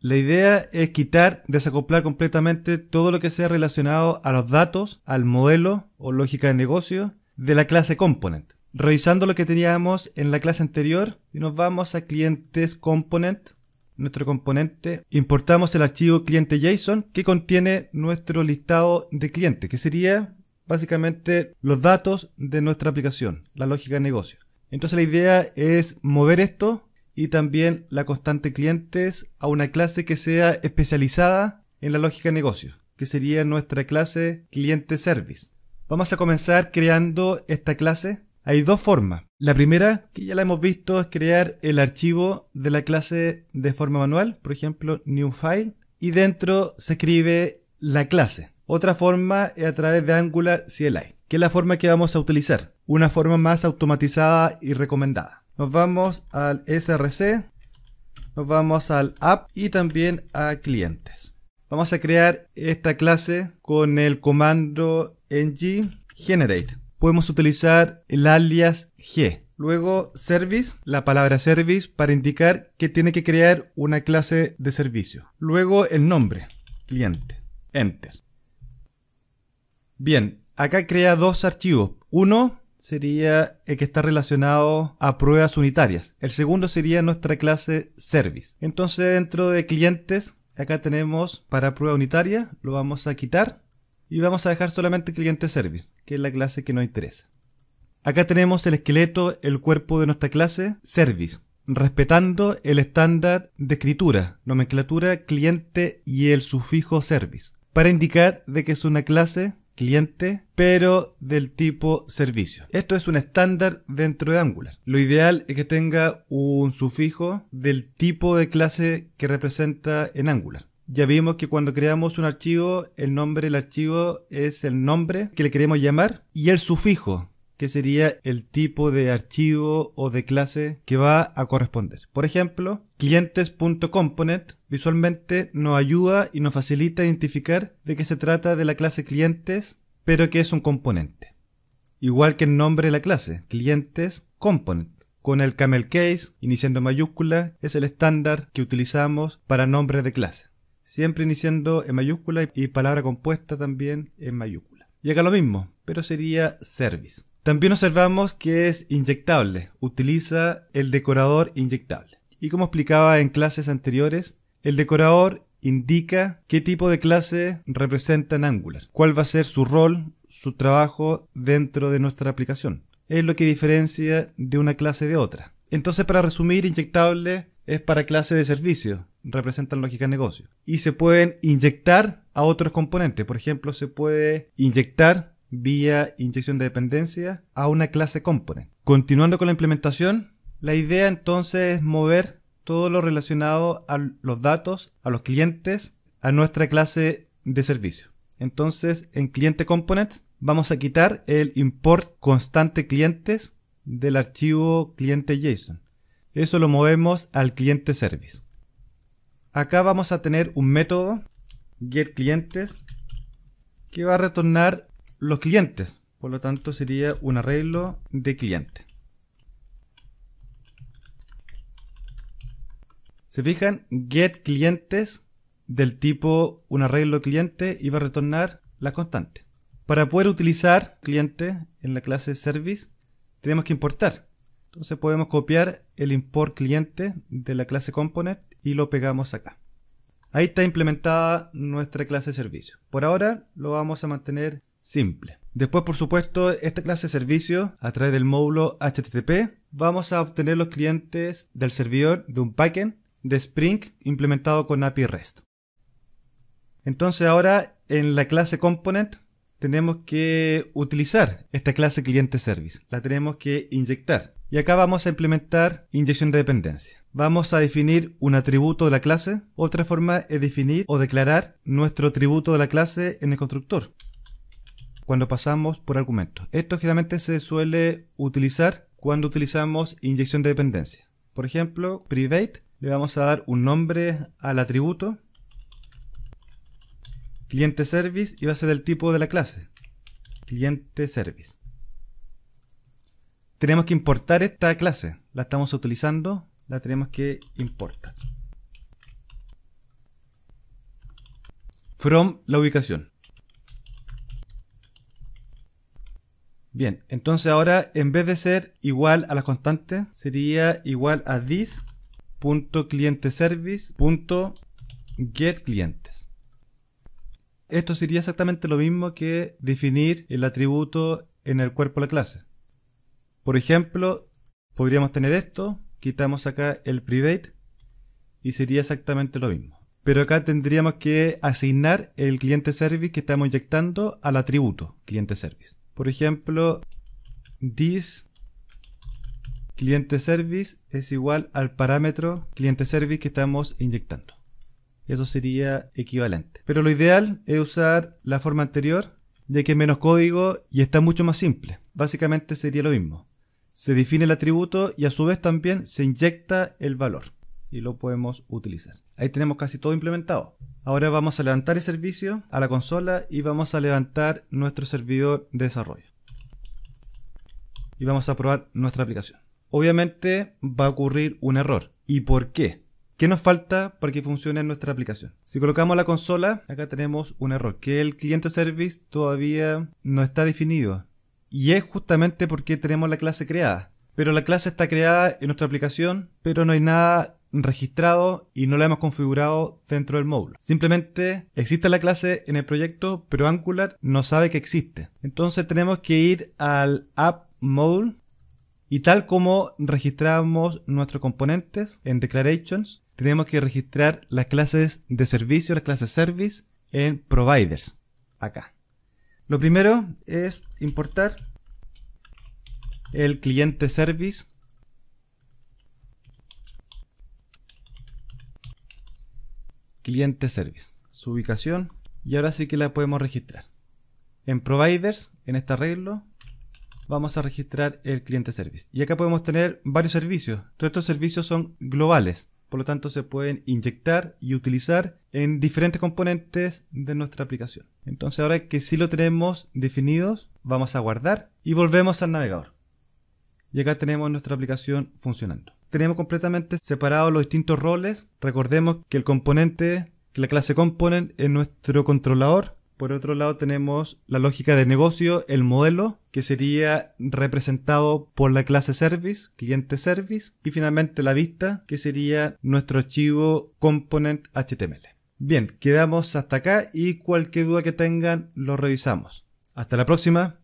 La idea es quitar, desacoplar completamente todo lo que sea relacionado a los datos, al modelo o lógica de negocio de la clase component. Revisando lo que teníamos en la clase anterior, y nos vamos a clientes component, nuestro componente, importamos el archivo cliente JSON que contiene nuestro listado de clientes, que sería básicamente los datos de nuestra aplicación, la lógica de negocio. Entonces la idea es mover esto y también la constante clientes a una clase que sea especializada en la lógica de negocios, que sería nuestra clase cliente service. Vamos a comenzar creando esta clase. Hay dos formas. La primera, que ya la hemos visto, es crear el archivo de la clase de forma manual, por ejemplo, new file, y dentro se escribe la clase. Otra forma es a través de Angular CLI, que es la forma que vamos a utilizar, una forma más automatizada y recomendada. Nos vamos al SRC, nos vamos al app y también a clientes. Vamos a crear esta clase con el comando ng generate. Podemos utilizar el alias g. Luego service, la palabra service para indicar que tiene que crear una clase de servicio. Luego el nombre, cliente, enter. Bien, acá crea dos archivos. Uno sería el que está relacionado a pruebas unitarias. El segundo sería nuestra clase service. Entonces dentro de clientes, acá tenemos para prueba unitaria, lo vamos a quitar y vamos a dejar solamente cliente service, que es la clase que nos interesa. Acá tenemos el esqueleto, el cuerpo de nuestra clase service, respetando el estándar de escritura, nomenclatura cliente y el sufijo service, para indicar de que es una clase cliente, pero del tipo servicio. Esto es un estándar dentro de Angular. Lo ideal es que tenga un sufijo del tipo de clase que representa en Angular. Ya vimos que cuando creamos un archivo, el nombre del archivo es el nombre que le queremos llamar y el sufijo que sería el tipo de archivo o de clase que va a corresponder. Por ejemplo, clientes.component visualmente nos ayuda y nos facilita identificar de que se trata de la clase clientes, pero que es un componente. Igual que el nombre de la clase, clientes component. Con el camel case, iniciando mayúscula, es el estándar que utilizamos para nombres de clase. Siempre iniciando en mayúscula y palabra compuesta también en mayúscula. Y acá lo mismo, pero sería service. También observamos que es inyectable, utiliza el decorador inyectable. Y como explicaba en clases anteriores, el decorador indica qué tipo de clase representa en Angular, cuál va a ser su rol, su trabajo dentro de nuestra aplicación. Es lo que diferencia de una clase de otra. Entonces, para resumir, inyectable es para clase de servicio, representan lógica de negocio. Y se pueden inyectar a otros componentes. Por ejemplo, se puede inyectar vía inyección de dependencia a una clase component. Continuando con la implementación, la idea entonces es mover todo lo relacionado a los datos, a los clientes, a nuestra clase de servicio. Entonces, en cliente components vamos a quitar el import constante clientes del archivo cliente JSON. Eso lo movemos al cliente service. Acá vamos a tener un método getClientes que va a retornar los clientes. Por lo tanto, sería un arreglo de cliente. Se fijan, get clientes del tipo un arreglo cliente y va a retornar la constante. Para poder utilizar cliente en la clase service, tenemos que importar. Entonces podemos copiar el import cliente de la clase component y lo pegamos acá. Ahí está implementada nuestra clase servicio. Por ahora lo vamos a mantener simple. Después, por supuesto, esta clase Servicio, a través del módulo HTTP, vamos a obtener los clientes del servidor de un backend de Spring implementado con API REST. Entonces ahora en la clase component tenemos que utilizar esta clase cliente service. La tenemos que inyectar. Y acá vamos a implementar inyección de dependencia. Vamos a definir un atributo de la clase. Otra forma es definir o declarar nuestro atributo de la clase en el constructor cuando pasamos por argumentos. Esto generalmente se suele utilizar cuando utilizamos inyección de dependencia. Por ejemplo, private, le vamos a dar un nombre al atributo, cliente service y va a ser del tipo de la clase, cliente service. Tenemos que importar esta clase, la estamos utilizando, la tenemos que importar. From la ubicación. Bien, entonces ahora en vez de ser igual a las constantes, sería igual a this.clienteservice.getClientes. Esto sería exactamente lo mismo que definir el atributo en el cuerpo de la clase. Por ejemplo, podríamos tener esto, quitamos acá el private y sería exactamente lo mismo. Pero acá tendríamos que asignar el cliente service que estamos inyectando al atributo cliente service. Por ejemplo, this cliente service es igual al parámetro cliente service que estamos inyectando. Eso sería equivalente. Pero lo ideal es usar la forma anterior, ya que menos código y está mucho más simple. Básicamente sería lo mismo. Se define el atributo y a su vez también se inyecta el valor y lo podemos utilizar. Ahí tenemos casi todo implementado. Ahora vamos a levantar el servicio a la consola y vamos a levantar nuestro servidor de desarrollo. Y vamos a probar nuestra aplicación. Obviamente va a ocurrir un error. ¿Y por qué? ¿Qué nos falta para que funcione nuestra aplicación? Si colocamos la consola, acá tenemos un error, que el cliente service todavía no está definido. Y es justamente porque tenemos la clase creada. Pero la clase está creada en nuestra aplicación, pero no hay nada registrado y no lo hemos configurado dentro del módulo. Simplemente existe la clase en el proyecto, pero Angular no sabe que existe. Entonces tenemos que ir al app module y tal como registramos nuestros componentes en declarations, tenemos que registrar las clases de servicio, las clases service en providers, acá. Lo primero es importar el cliente service cliente service, su ubicación y ahora sí que la podemos registrar. En providers, en este arreglo, vamos a registrar el cliente service. Y acá podemos tener varios servicios. Todos estos servicios son globales, por lo tanto se pueden inyectar y utilizar en diferentes componentes de nuestra aplicación. Entonces ahora que sí lo tenemos definidos, vamos a guardar y volvemos al navegador. Y acá tenemos nuestra aplicación funcionando tenemos completamente separados los distintos roles. Recordemos que el componente, que la clase component es nuestro controlador. Por otro lado tenemos la lógica de negocio, el modelo, que sería representado por la clase service, cliente service. Y finalmente la vista, que sería nuestro archivo component HTML. Bien, quedamos hasta acá y cualquier duda que tengan lo revisamos. Hasta la próxima.